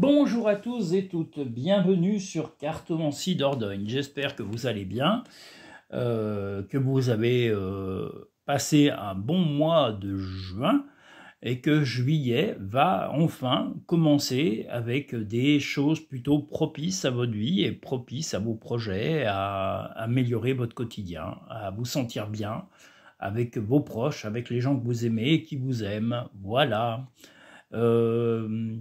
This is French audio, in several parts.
Bonjour à tous et toutes, bienvenue sur Cartomancie Dordogne. J'espère que vous allez bien, euh, que vous avez euh, passé un bon mois de juin et que juillet va enfin commencer avec des choses plutôt propices à votre vie et propices à vos projets, à améliorer votre quotidien, à vous sentir bien avec vos proches, avec les gens que vous aimez et qui vous aiment. Voilà. Euh,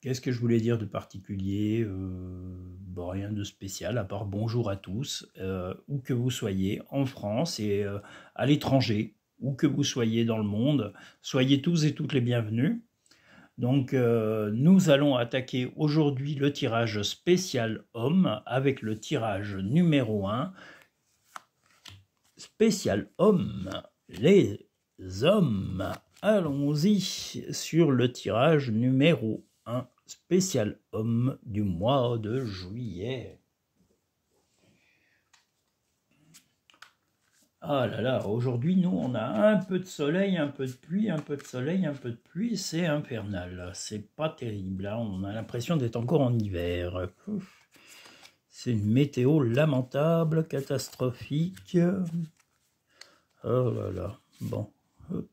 Qu'est-ce que je voulais dire de particulier euh, bon, bah, Rien de spécial, à part bonjour à tous, euh, où que vous soyez, en France et euh, à l'étranger, où que vous soyez dans le monde, soyez tous et toutes les bienvenus. Donc nous allons attaquer aujourd'hui le tirage spécial homme avec le tirage numéro 1, spécial homme, les hommes. Allons-y sur le tirage numéro 1 un spécial homme du mois de juillet. Ah là là, aujourd'hui, nous, on a un peu de soleil, un peu de pluie, un peu de soleil, un peu de pluie, c'est infernal. C'est pas terrible, hein. on a l'impression d'être encore en hiver. C'est une météo lamentable, catastrophique. Oh là là, bon, hop,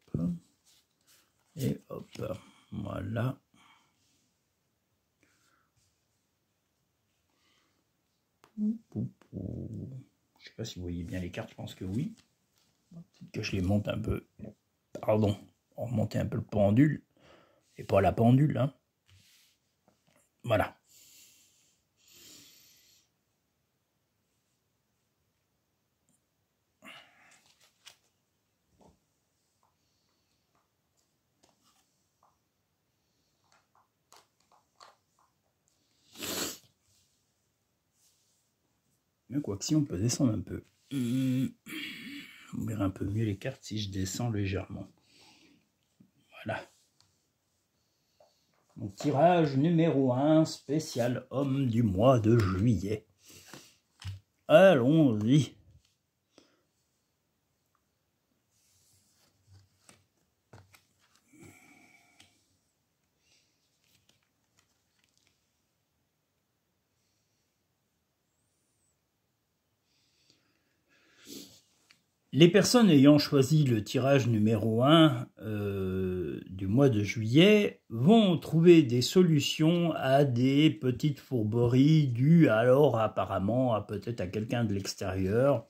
et hop, voilà. Je sais pas si vous voyez bien les cartes, je pense que oui. Peut-être que je les monte un peu. Pardon, on remontait un peu le pendule. Et pas la pendule, hein. Voilà. Mais que si on peut descendre un peu. Hmm. on verra un peu mieux les cartes si je descends légèrement. Voilà. Mon tirage numéro 1, spécial homme du mois de juillet. Allons-y. Les personnes ayant choisi le tirage numéro 1 euh, du mois de juillet vont trouver des solutions à des petites fourberies dues alors apparemment à peut-être à quelqu'un de l'extérieur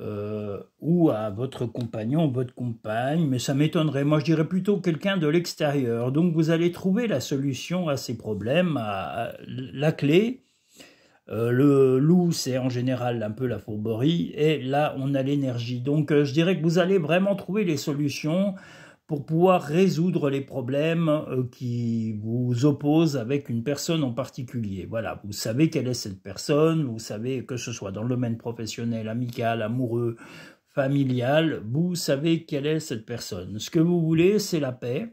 euh, ou à votre compagnon, votre compagne, mais ça m'étonnerait. Moi, je dirais plutôt quelqu'un de l'extérieur. Donc, vous allez trouver la solution à ces problèmes, à, la clé euh, le loup, c'est en général un peu la fourberie, et là, on a l'énergie. Donc, euh, je dirais que vous allez vraiment trouver les solutions pour pouvoir résoudre les problèmes euh, qui vous opposent avec une personne en particulier. Voilà, vous savez quelle est cette personne, vous savez que ce soit dans le domaine professionnel, amical, amoureux, familial, vous savez quelle est cette personne. Ce que vous voulez, c'est la paix.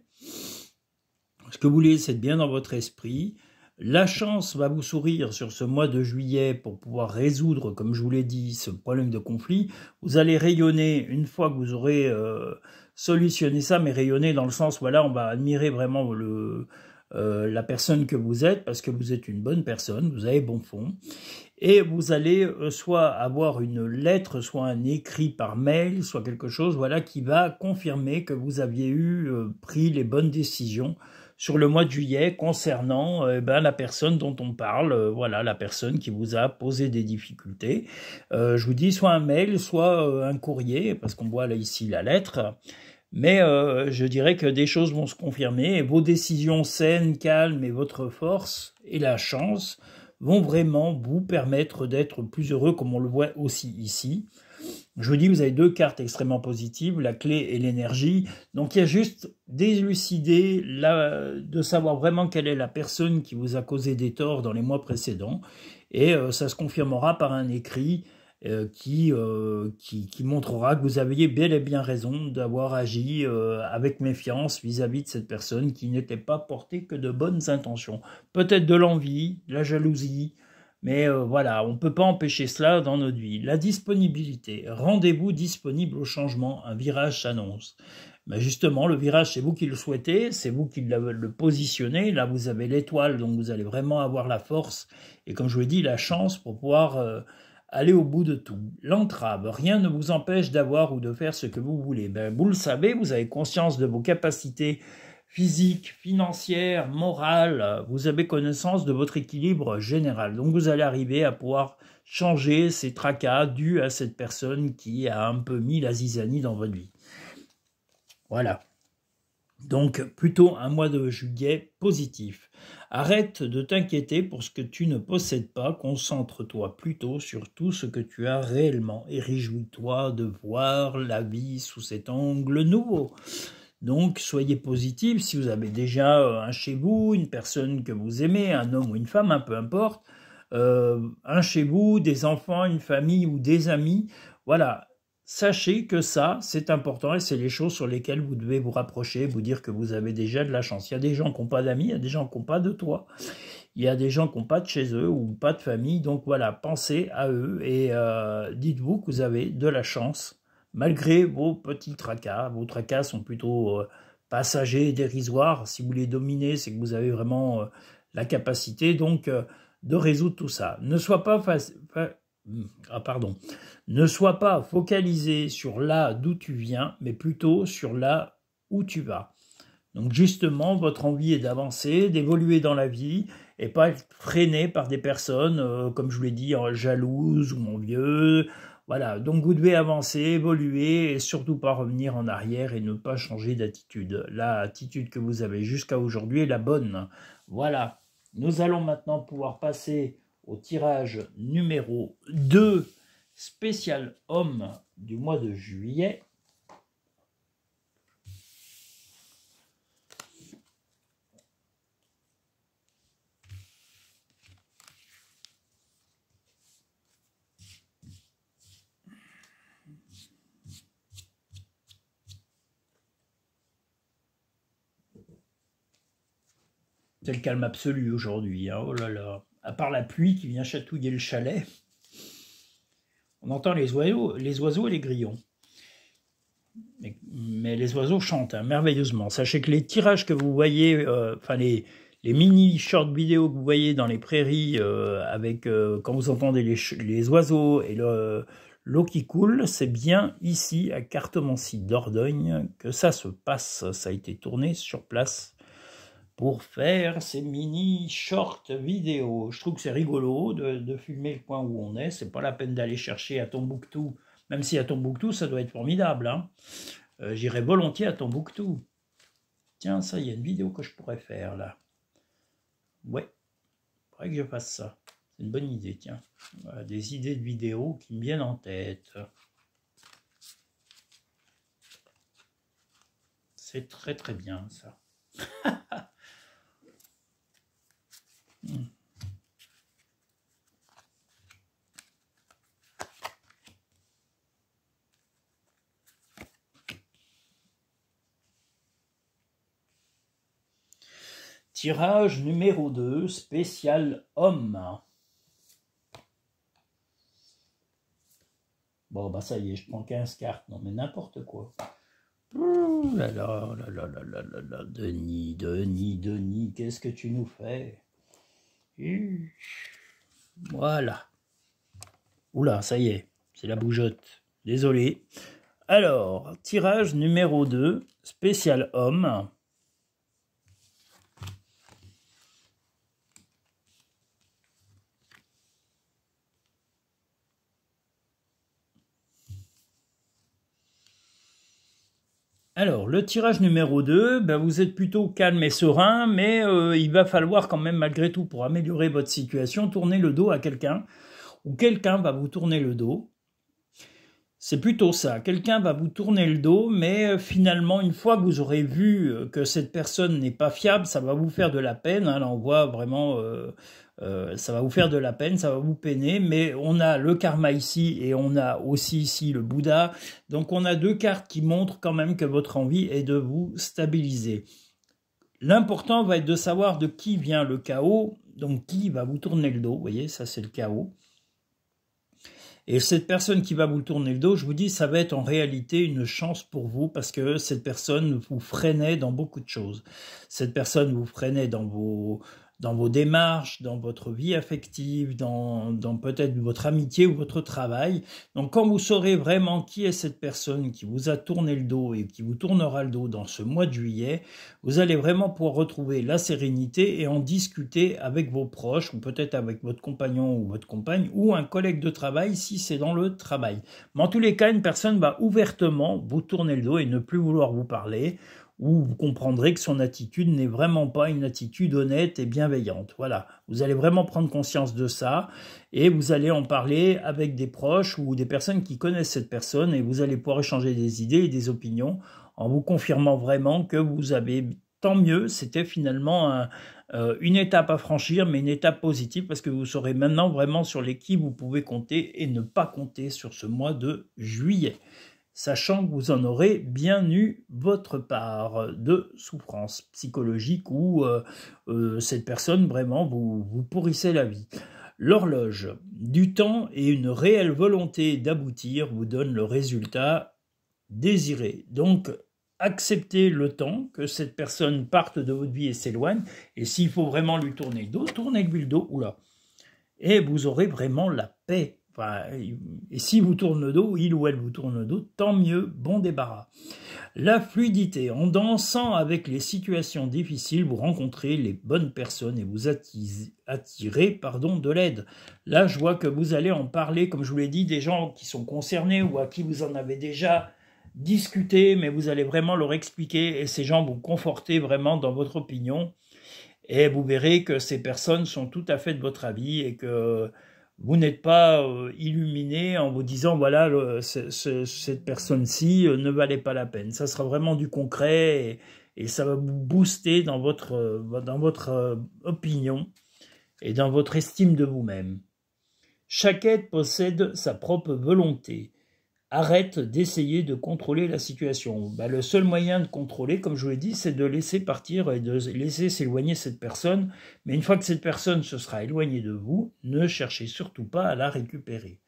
Ce que vous voulez, c'est bien dans votre esprit. La chance va vous sourire sur ce mois de juillet pour pouvoir résoudre, comme je vous l'ai dit, ce problème de conflit. Vous allez rayonner une fois que vous aurez euh, solutionné ça, mais rayonner dans le sens, voilà, on va admirer vraiment le, euh, la personne que vous êtes parce que vous êtes une bonne personne, vous avez bon fond. Et vous allez euh, soit avoir une lettre, soit un écrit par mail, soit quelque chose, voilà, qui va confirmer que vous aviez eu pris les bonnes décisions sur le mois de juillet concernant euh, eh ben, la personne dont on parle, euh, voilà, la personne qui vous a posé des difficultés. Euh, je vous dis soit un mail, soit un courrier, parce qu'on voit là ici la lettre. Mais je dirais que des choses vont se confirmer vos décisions saines, calmes et votre force et la chance vont vraiment vous permettre d'être plus heureux comme on le voit aussi ici. Je vous dis, vous avez deux cartes extrêmement positives, la clé et l'énergie. Donc il y a juste d'élucider, de savoir vraiment quelle est la personne qui vous a causé des torts dans les mois précédents. Et euh, ça se confirmera par un écrit euh, euh, qui, qui, montrera que vous aviez bel et bien raison d'avoir agi avec méfiance vis-à-vis -vis de cette personne qui n'était pas portée que de bonnes intentions. Peut-être de l'envie, de la jalousie, mais euh, voilà, on ne peut pas empêcher cela dans notre vie. La disponibilité. Rendez-vous disponible au changement. Un virage s'annonce. Mais justement, le virage, c'est vous qui le souhaitez, c'est vous qui le positionnez. Là, vous avez l'étoile, donc vous allez vraiment avoir la force et, comme je vous l'ai dit, la chance pour pouvoir euh, aller au bout de tout. L'entrave, rien ne vous empêche d'avoir ou de faire ce que vous voulez. Ben, vous le savez, vous avez conscience de vos capacités physique, financière, morale, vous avez connaissance de votre équilibre général. Donc vous allez arriver à pouvoir changer ces tracas dus à cette personne qui a un peu mis la zizanie dans votre vie. Voilà. Donc plutôt un mois de juillet positif. Arrête de t'inquiéter pour ce que tu ne possèdes pas, concentre-toi plutôt sur tout ce que tu as réellement et réjouis-toi de voir la vie sous cet angle nouveau. Donc soyez positif si vous avez déjà euh, un chez vous, une personne que vous aimez, un homme ou une femme, un hein, peu importe, euh, un chez vous, des enfants, une famille ou des amis. Voilà, sachez que ça, c'est important et c'est les choses sur lesquelles vous devez vous rapprocher, vous dire que vous avez déjà de la chance. Il y a des gens qui n'ont pas d'amis, il y a des gens qui n'ont pas de toi, il y a des gens qui n'ont pas de chez eux ou pas de famille. Donc voilà, pensez à eux et euh, dites-vous que vous avez de la chance malgré vos petits tracas. Vos tracas sont plutôt euh, passagers dérisoires. Si vous les dominez, c'est que vous avez vraiment euh, la capacité donc euh, de résoudre tout ça. Ne sois pas hmm, ah, pardon. Ne pas focalisé sur là d'où tu viens, mais plutôt sur là où tu vas. Donc justement, votre envie est d'avancer, d'évoluer dans la vie et pas être freiné par des personnes, comme je vous l'ai dit, jalouses ou envieux, voilà, donc vous devez avancer, évoluer et surtout pas revenir en arrière et ne pas changer d'attitude. L'attitude que vous avez jusqu'à aujourd'hui est la bonne. Voilà, nous allons maintenant pouvoir passer au tirage numéro 2 spécial homme du mois de juillet. C'est le calme absolu aujourd'hui. Hein. Oh là là. À part la pluie qui vient chatouiller le chalet, on entend les oiseaux, les oiseaux et les grillons. Mais, les oiseaux chantent hein, merveilleusement. Sachez que les tirages que vous voyez, euh, enfin les, mini short vidéos que vous voyez dans les prairies, euh, avec euh, quand vous entendez les, oiseaux et l'eau qui coule, c'est bien ici à Cartemancy Dordogne, que ça se passe. Ça a été tourné sur place pour faire ces mini short vidéos. Je trouve que c'est rigolo de, de, filmer le coin où on est. C'est pas la peine d'aller chercher à Tombouctou, même si à Tombouctou ça doit être formidable. Hein. Euh, j'irai volontiers à Tombouctou. Tiens, ça, il y a une vidéo que je pourrais faire là. Ouais, faudrait que je fasse ça. C'est une bonne idée, tiens. Euh, des idées de vidéos qui me viennent en tête. C'est très très bien ça. Tirage numéro 2, spécial homme. Bon, bah ça y est, je prends 15 cartes. Non, mais n'importe quoi. Ouh là là, là là là là là Denis, Denis, Denis, qu'est-ce que tu nous fais Voilà. Oula, ça y est, c'est la bougeotte. Désolé. Alors, tirage numéro 2, spécial homme. Alors, le tirage numéro 2, ben, vous êtes plutôt calme et serein, mais euh, il va falloir quand même, malgré tout, pour améliorer votre situation, tourner le dos à quelqu'un, ou quelqu'un va vous tourner le dos. C'est plutôt ça, quelqu'un va vous tourner le dos, mais euh, finalement, une fois que vous aurez vu euh, que cette personne n'est pas fiable, ça va vous faire de la peine. on hein, voit vraiment euh, ça va vous faire de la peine, ça va vous peiner, mais on a le karma ici et on a aussi ici le Bouddha. Donc on a deux cartes qui montrent quand même que votre envie est de vous stabiliser. L'important va être de savoir de qui vient le chaos, donc qui va vous tourner le dos, vous voyez, ça c'est le chaos. Et cette personne qui va vous tourner le dos, je vous dis, ça va être en réalité une chance pour vous parce que cette personne vous freinait dans beaucoup de choses. Cette personne vous freinait dans vos, dans vos démarches, dans votre vie affective, dans, dans peut-être votre amitié ou votre travail. Donc quand vous saurez vraiment qui est cette personne qui vous a tourné le dos et qui vous tournera le dos dans ce mois de juillet, vous allez vraiment pouvoir retrouver la sérénité et en discuter avec vos proches ou peut-être avec votre compagnon ou votre compagne ou un collègue de travail si c'est dans le travail. Mais en tous les cas, une personne va ouvertement vous tourner le dos et ne plus vouloir vous parler où vous comprendrez que son attitude n'est vraiment pas une attitude honnête et bienveillante. Voilà, vous allez vraiment prendre conscience de ça et vous allez en parler avec des proches ou des personnes qui connaissent cette personne et vous allez pouvoir échanger des idées et des opinions en vous confirmant vraiment que vous avez tant mieux, c'était finalement euh, une étape à franchir, mais une étape positive parce que vous saurez maintenant vraiment sur les qui vous pouvez compter et ne pas compter sur ce mois de juillet sachant que vous en aurez bien eu votre part de souffrance psychologique où euh, euh, cette personne vraiment vous, vous pourrissez la vie. L'horloge, du temps et une réelle volonté d'aboutir vous donne le résultat désiré. Donc, acceptez le temps que cette personne parte de votre vie et s'éloigne. Et s'il faut vraiment lui tourner le dos, tournez-lui le dos, oula. Et vous aurez vraiment la paix et si vous tourne le dos, il ou elle vous tourne le dos, tant mieux, bon débarras. La fluidité, en dansant avec les situations difficiles, vous rencontrez les bonnes personnes et vous attirez pardon, de l'aide. Là, je vois que vous allez en parler, comme je vous l'ai dit, des gens qui sont concernés ou à qui vous en avez déjà discuté, mais vous allez vraiment leur expliquer et ces gens vont conforter vraiment dans votre opinion. Et vous verrez que ces personnes sont tout à fait de votre avis et que vous n'êtes pas euh, illuminé en vous disant voilà cette personne-ci euh, ne valait pas la peine. Ça sera vraiment du concret et, ça va vous booster dans votre euh, dans votre opinion et dans votre estime de vous-même. Chaque être possède sa propre volonté arrête d'essayer de contrôler la situation. Bah, le seul moyen de contrôler, comme je vous l'ai dit, c'est de laisser partir et de laisser s'éloigner cette personne. Mais une fois que cette personne se sera éloignée de vous, ne cherchez surtout pas à la récupérer.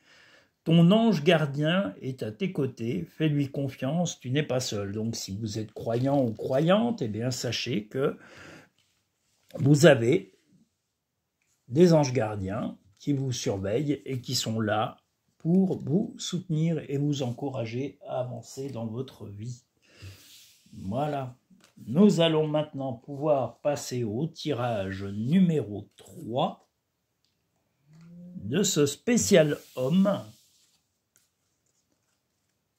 Ton ange gardien est à tes côtés, fais-lui confiance, tu n'es pas seul. Donc si vous êtes croyant ou croyante, eh bien sachez que vous avez des anges gardiens qui vous surveillent et qui sont là pour vous soutenir et vous encourager à avancer dans votre vie. Voilà. Nous allons maintenant pouvoir passer au tirage numéro 3 de ce spécial homme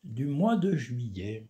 du mois de juillet.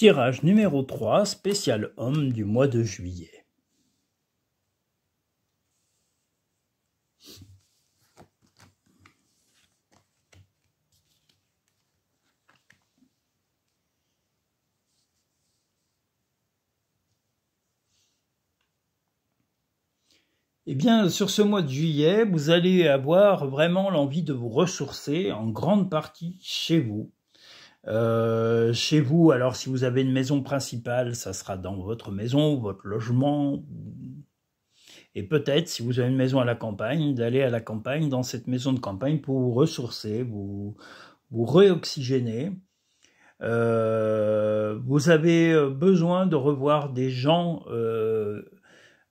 Tirage numéro 3, spécial homme du mois de juillet. Eh bien, sur ce mois de juillet, vous allez avoir vraiment l'envie de vous ressourcer en grande partie chez vous, euh, chez vous, alors si vous avez une maison principale, ça sera dans votre maison, votre logement. Et peut-être, si vous avez une maison à la campagne, d'aller à la campagne, dans cette maison de campagne, pour vous ressourcer, vous, vous réoxygéner. Euh, vous avez euh, besoin de revoir des gens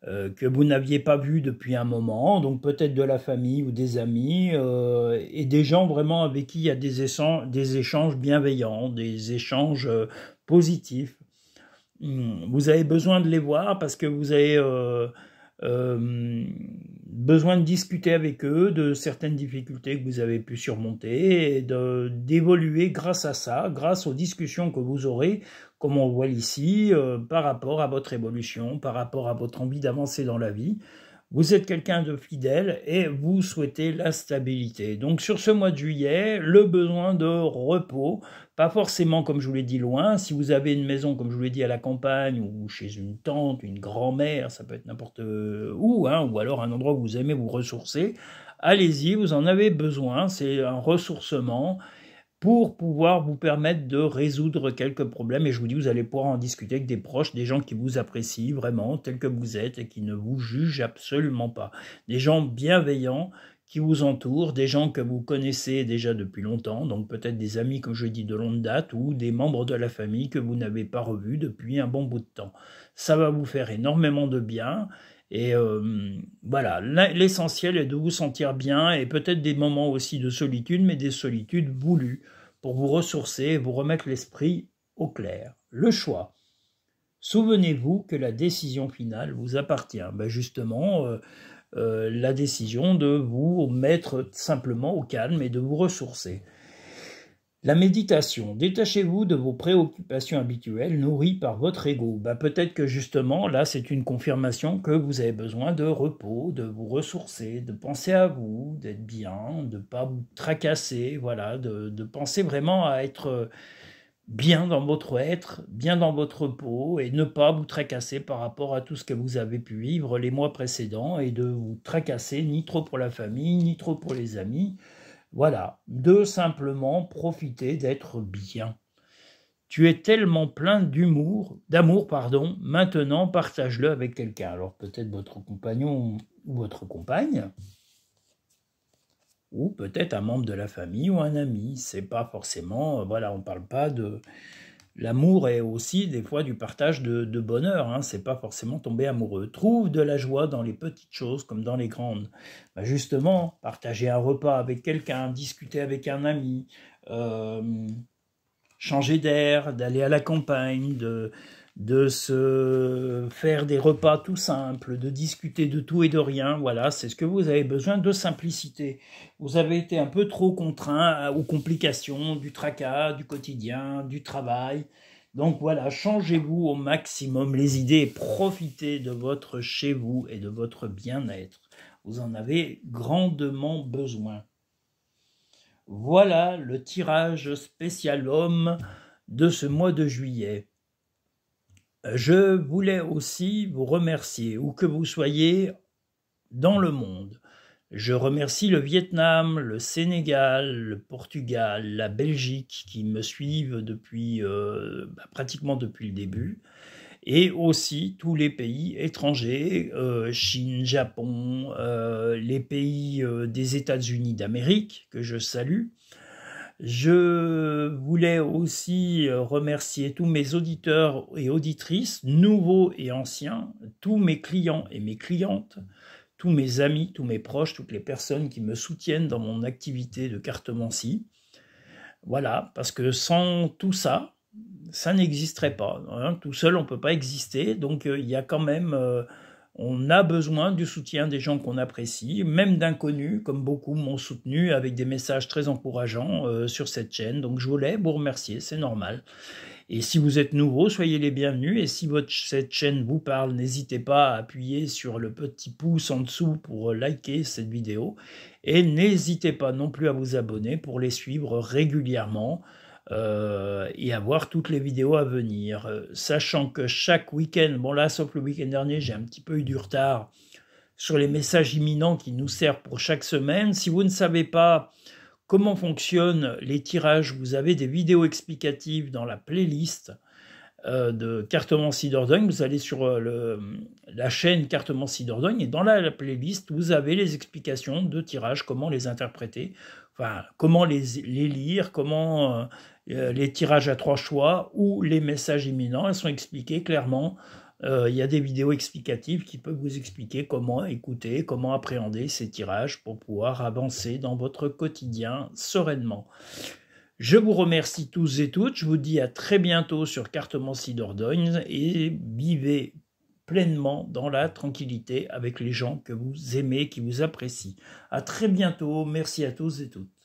euh, que vous n'aviez pas vu depuis un moment, donc peut-être de la famille ou des amis, euh, et des gens vraiment avec qui il y a des, des échanges bienveillants, des échanges euh, positifs. Hmm. Vous avez besoin de les voir parce que vous avez besoin de discuter avec eux de certaines difficultés que vous avez pu surmonter et d'évoluer grâce à ça, grâce aux discussions que vous aurez, comme on voit ici, euh, par rapport à votre évolution, par rapport à votre envie d'avancer dans la vie vous êtes quelqu'un de fidèle et vous souhaitez la stabilité. Donc sur ce mois de juillet, le besoin de repos, pas forcément comme je vous l'ai dit loin, si vous avez une maison comme je vous l'ai dit à la campagne ou chez une tante, une grand-mère, ça peut être n'importe euh, où, hein, ou alors un endroit où vous aimez vous ressourcer, allez-y, vous en avez besoin, c'est un ressourcement pour pouvoir vous permettre de résoudre quelques problèmes. Et je vous dis, vous allez pouvoir en discuter avec des proches, des gens qui vous apprécient vraiment, tels que vous êtes, et qui ne vous jugent absolument pas. Des gens bienveillants qui vous entourent, des gens que vous connaissez déjà depuis longtemps, donc peut-être des amis, comme je dis, de longue date, ou des membres de la famille que vous n'avez pas revus depuis un bon bout de temps. Ça va vous faire énormément de bien. Et euh, voilà, l'essentiel est de vous sentir bien et peut-être des moments aussi de solitude, mais des solitudes voulues pour vous ressourcer et vous remettre l'esprit au clair. Le choix. Souvenez-vous que la décision finale vous appartient. Ben, justement, euh, euh, la décision de vous mettre simplement au calme et de vous ressourcer. La méditation. Détachez-vous de vos préoccupations habituelles nourries par votre ego. Bah, peut-être que justement, là, c'est une confirmation que vous avez besoin de repos, de vous ressourcer, de penser à vous, d'être bien, de ne pas vous tracasser, voilà, de, de, penser vraiment à être euh, bien dans votre être, bien dans votre peau, et ne pas vous tracasser par rapport à tout ce que vous avez pu vivre les mois précédents, et de vous tracasser ni trop pour la famille, ni trop pour les amis voilà, de simplement profiter d'être bien. Tu es tellement plein d'humour, d'amour, pardon, maintenant partage-le avec quelqu'un. Alors peut-être votre compagnon ou votre compagne, ou peut-être un membre de la famille ou un ami. C'est pas forcément, euh, voilà, on ne parle pas de, L'amour est aussi des fois du partage de, bonheur, hein. c'est pas forcément tomber amoureux. Trouve de la joie dans les petites choses comme dans les grandes. Bah, justement, partager un repas avec quelqu'un, discuter avec un ami, euh, changer d'air, d'aller à la campagne, de, de se faire des repas tout simples, de discuter de tout et de rien. Voilà, c'est ce que vous avez besoin de simplicité. Vous avez été un peu trop contraint aux complications du tracas, du quotidien, du travail. Donc voilà, changez-vous au maximum les idées profitez de votre chez vous et de votre bien-être. Vous en avez grandement besoin. Voilà le tirage spécial homme de ce mois de juillet. Je voulais aussi vous remercier, où que vous soyez dans le monde. Je remercie le Vietnam, le Sénégal, le Portugal, la Belgique qui me suivent depuis euh, bah, pratiquement depuis le début, et aussi tous les pays étrangers, euh, Chine, Japon, euh, les pays des États-Unis d'Amérique que je salue, je voulais aussi euh, remercier tous mes auditeurs et auditrices, nouveaux et anciens, tous mes clients et mes clientes, tous mes amis, tous mes proches, toutes les personnes qui me soutiennent dans mon activité de cartomancie. Voilà, parce que sans tout ça, ça n'existerait pas. Hein. Tout seul, on ne peut pas exister. Donc, euh, il y a quand même... Euh, on a besoin du soutien des gens qu'on apprécie, même d'inconnus, comme beaucoup m'ont soutenu avec des messages très encourageants euh, sur cette chaîne. Donc je voulais vous remercier, c'est normal. Et si vous êtes nouveau, soyez les bienvenus. Et si cette chaîne vous parle, n'hésitez pas à appuyer sur le petit pouce en dessous pour liker cette vidéo. Et n'hésitez pas non plus à vous abonner pour les suivre régulièrement. Euh, et à voir toutes les vidéos à venir. Euh, sachant que chaque week-end, bon là, sauf le week-end dernier, j'ai un petit peu eu du retard sur les messages imminents qui nous servent pour chaque semaine. Si vous ne savez pas comment fonctionnent les tirages, vous avez des vidéos explicatives dans la playlist euh, de Cartement Dordogne, vous allez sur euh, la chaîne Cartement Dordogne et dans la, playlist, vous avez les explications de tirage, comment les interpréter, enfin, comment les, lire, comment euh, les tirages à trois choix ou les messages imminents. Elles sont expliquées clairement. Il y a des vidéos explicatives qui peuvent vous expliquer comment écouter, comment appréhender ces tirages pour pouvoir avancer dans votre quotidien sereinement. Je vous remercie tous et toutes. Je vous dis à très bientôt sur Cartomancy Dordogne et vivez pleinement dans la tranquillité avec les gens que vous aimez, qui vous apprécient. À très bientôt. Merci à tous et toutes.